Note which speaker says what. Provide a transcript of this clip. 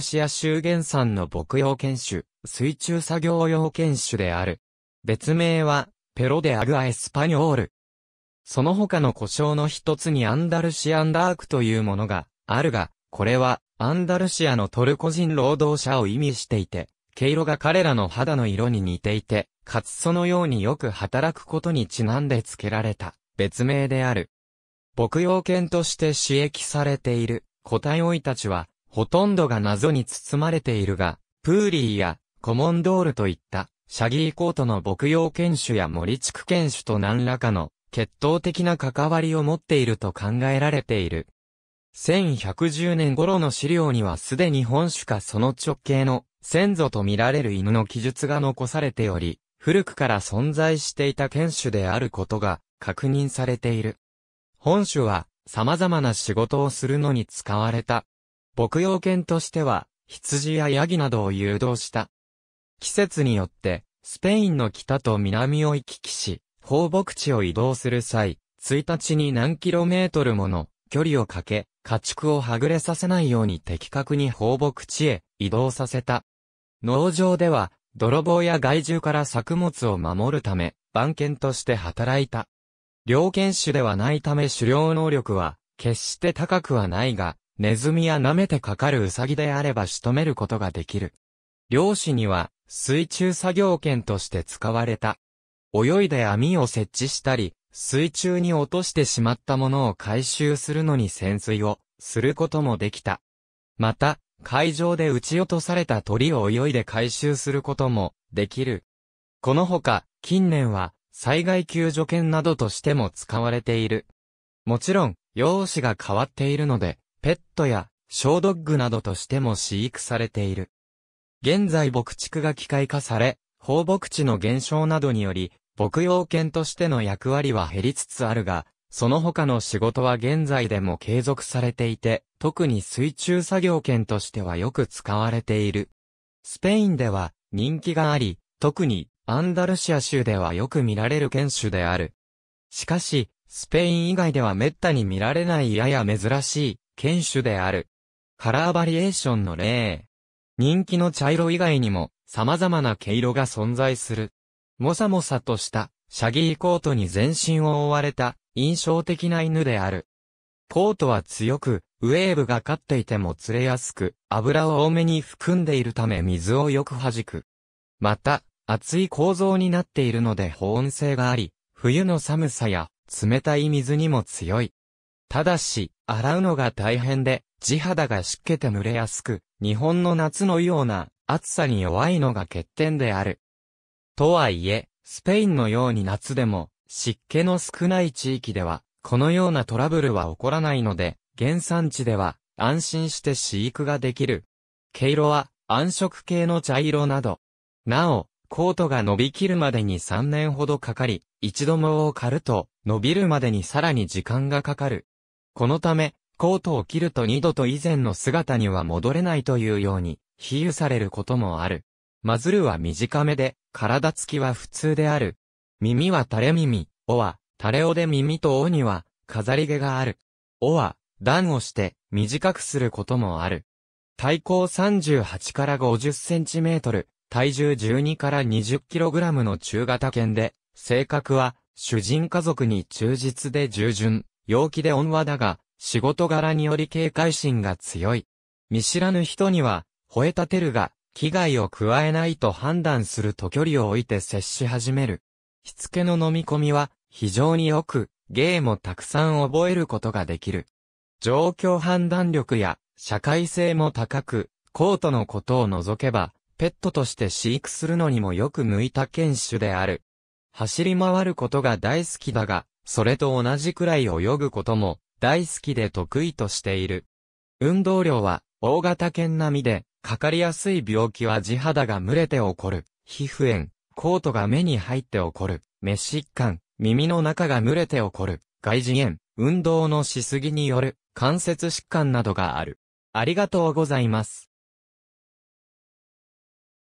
Speaker 1: シア州原産の牧羊犬種、水中作業用犬種である。別名は、ペロデアグアエスパニョール。その他の故障の一つにアンダルシアンダークというものがあるが、これはアンダルシアのトルコ人労働者を意味していて、毛色が彼らの肌の色に似ていて、かつそのようによく働くことにちなんで付けられた別名である。牧羊犬として刺激されている個体老いたちは、ほとんどが謎に包まれているが、プーリーやコモンドールといったシャギーコートの牧羊犬種や森地区犬種と何らかの血統的な関わりを持っていると考えられている。1110年頃の資料にはすでに本種かその直系の先祖と見られる犬の記述が残されており、古くから存在していた犬種であることが確認されている。本種は様々な仕事をするのに使われた牧羊犬としては、羊やヤギなどを誘導した。季節によって、スペインの北と南を行き来し、放牧地を移動する際、1日に何キロメートルもの距離をかけ、家畜をはぐれさせないように的確に放牧地へ移動させた。農場では、泥棒や害獣から作物を守るため、番犬として働いた。猟犬種ではないため狩猟能力は、決して高くはないが、ネズミや舐めてかかるウサギであれば仕留めることができる。漁師には水中作業犬として使われた。泳いで網を設置したり、水中に落としてしまったものを回収するのに潜水をすることもできた。また、海上で撃ち落とされた鳥を泳いで回収することもできる。このほか、近年は災害救助犬などとしても使われている。もちろん、容姿が変わっているので、ペットや小ドッグなどとしても飼育されている。現在牧畜が機械化され、放牧地の減少などにより、牧羊犬としての役割は減りつつあるが、その他の仕事は現在でも継続されていて、特に水中作業犬としてはよく使われている。スペインでは人気があり、特にアンダルシア州ではよく見られる犬種である。しかし、スペイン以外では滅多に見られないやや珍しい犬種である。カラーバリエーションの例。人気の茶色以外にも、様々な毛色が存在する。もさもさとした、シャギーコートに全身を覆われた、印象的な犬である。コートは強く、ウェーブがかっていても釣れやすく、油を多めに含んでいるため水をよく弾く。また、厚い構造になっているので保温性があり、冬の寒さや冷たい水にも強い。ただし、洗うのが大変で、地肌が湿気て蒸れやすく、日本の夏のような暑さに弱いのが欠点である。とはいえ、スペインのように夏でも湿気の少ない地域では、このようなトラブルは起こらないので、原産地では安心して飼育ができる。毛色は暗色系の茶色など。なお、コートが伸びきるまでに3年ほどかかり、一度もを刈ると、伸びるまでにさらに時間がかかる。このため、コートを着ると二度と以前の姿には戻れないというように、比喩されることもある。マズルは短めで、体つきは普通である。耳は垂れ耳、おは、垂れ尾で耳と尾には、飾り毛がある。おは、段をして、短くすることもある。体高38から50センチメートル、体重12から20キログラムの中型犬で、性格は、主人家族に忠実で従順、陽気で温和だが、仕事柄により警戒心が強い。見知らぬ人には、吠え立てるが、危害を加えないと判断すると距離を置いて接し始める。しつけの飲み込みは、非常に良く、芸もたくさん覚えることができる。状況判断力や、社会性も高く、コートのことを除けば、ペットとして飼育するのにもよく向いた犬種である。走り回ることが大好きだが、それと同じくらい泳ぐことも大好きで得意としている。運動量は大型犬並みで、かかりやすい病気は地肌が蒸れて起こる、皮膚炎、コートが目に入って起こる、目疾患、耳の中が蒸れて起こる、外耳炎、運動のしすぎによる、関節疾患などがある。ありがとうございます。